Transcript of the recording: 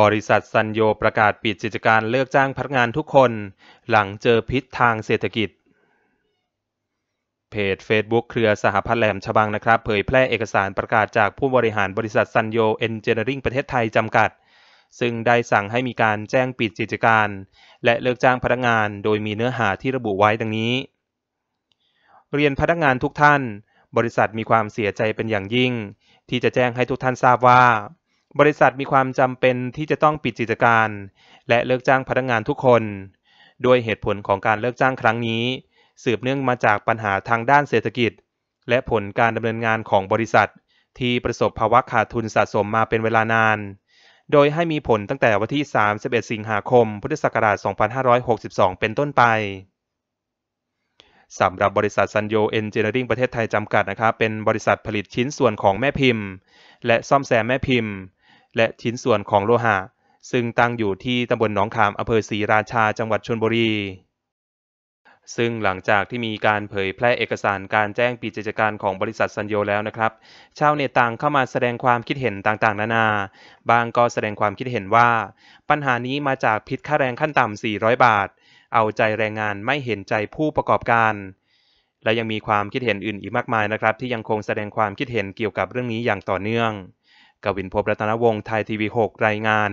บริษัทซันโยประกาศปิดกิจการเลิกจ้างพนักงานทุกคน หลังเจอพิษทางเศรษฐกิจเพจ Facebook เครือสหพัฒน์แหลมฉบังนะครับ เผยแพร่เอกสารประกาศจากผู้บริหารบริษัทซันโยเอนจิเนียริ่งประเทศไทยจำกัด ซึ่งได้สั่งให้มีการแจ้งปิดกิจการ และเลิกจ้างพนักงานโดยมีเนื้อหาที่ระบุไว้ดังนี้ เรียนพนักงานทุกท่าน บริษัทมีความเสียใจเป็นอย่างยิ่ง ที่จะแจ้งให้ทุกท่านทราบว่าบริษัทมีความจำเป็นที่จะต้องปิดกิจการ และเลิกจ้างพนักงานทุกคน ด้วยเหตุผลของการเลิกจ้างครั้งนี้ สืบเนื่องมาจากปัญหาทางด้านเศรษฐกิจ และผลการดำเนินงานของบริษัท ที่ประสบภาวะขาดทุนสะสมมาเป็นเวลานาน โดยให้มีผลตั้งแต่วันที่ 31 สิงหาคม พุทธศักราช 2562 เป็นต้นไปสำหรับบริษัทซันโยเอนจิเนียริ่งประเทศไทยจำกัดนะครับเป็นบริษัทผลิตชิ้นส่วนของแม่พิมพ์ และซ่อมแซมแม่พิมพ์และชิ้นส่วนของโลหะ ซึ่งตั้งอยู่ที่ตำบลหนองขามอำเภอศรีราชาจังหวัดชลบุรี ซึ่งหลังจากที่มีการเผยแพร่เอกสารการแจ้งปิดกิจการของบริษัทซันโยแล้วนะครับชาวเน็ตต่างเข้ามาแสดงความคิดเห็นต่างๆ นานา บางก็แสดงความคิดเห็นว่า ปัญหานี้มาจากพิษค่าแรงขั้นต่ำ 400 บาท เอาใจแรงงานไม่เห็นใจผู้ประกอบการ และยังมีความคิดเห็นอื่นอีกมากมายนะครับที่ยังคงแสดงความคิดเห็นเกี่ยวกับเรื่องนี้อย่างต่อเนื่องกวินพบรัตนวงศ์ไทยทีวี 6 รายงาน